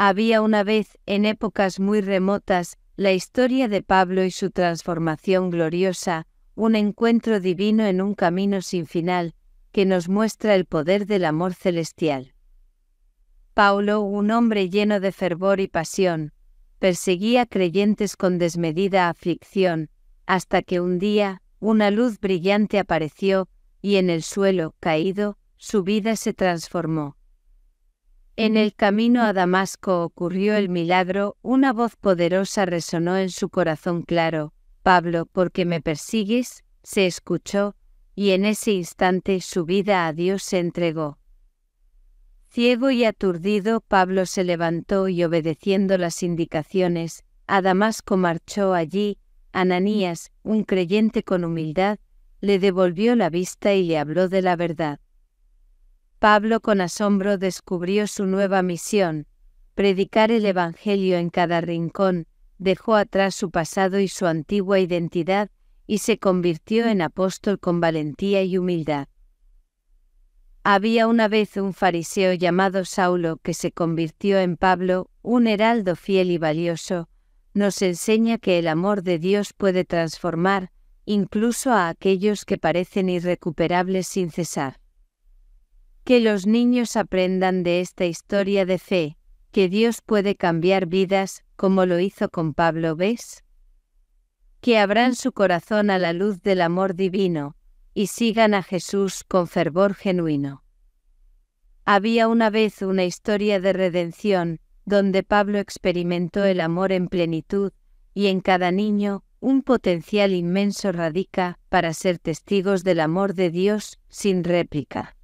Había una vez, en épocas muy remotas, la historia de Pablo y su transformación gloriosa, un encuentro divino en un camino sin final, que nos muestra el poder del amor celestial. Pablo, un hombre lleno de fervor y pasión, perseguía creyentes con desmedida aflicción, hasta que un día, una luz brillante apareció, y en el suelo, caído, su vida se transformó. En el camino a Damasco ocurrió el milagro, una voz poderosa resonó en su corazón claro, Pablo, porque me persigues? se escuchó, y en ese instante su vida a Dios se entregó. Ciego y aturdido, Pablo se levantó y obedeciendo las indicaciones, a Damasco marchó allí, Ananías, un creyente con humildad, le devolvió la vista y le habló de la verdad. Pablo con asombro descubrió su nueva misión, predicar el Evangelio en cada rincón, dejó atrás su pasado y su antigua identidad, y se convirtió en apóstol con valentía y humildad. Había una vez un fariseo llamado Saulo que se convirtió en Pablo, un heraldo fiel y valioso, nos enseña que el amor de Dios puede transformar, incluso a aquellos que parecen irrecuperables sin cesar. Que los niños aprendan de esta historia de fe, que Dios puede cambiar vidas, como lo hizo con Pablo, ¿ves? Que abran su corazón a la luz del amor divino, y sigan a Jesús con fervor genuino. Había una vez una historia de redención, donde Pablo experimentó el amor en plenitud, y en cada niño, un potencial inmenso radica para ser testigos del amor de Dios, sin réplica.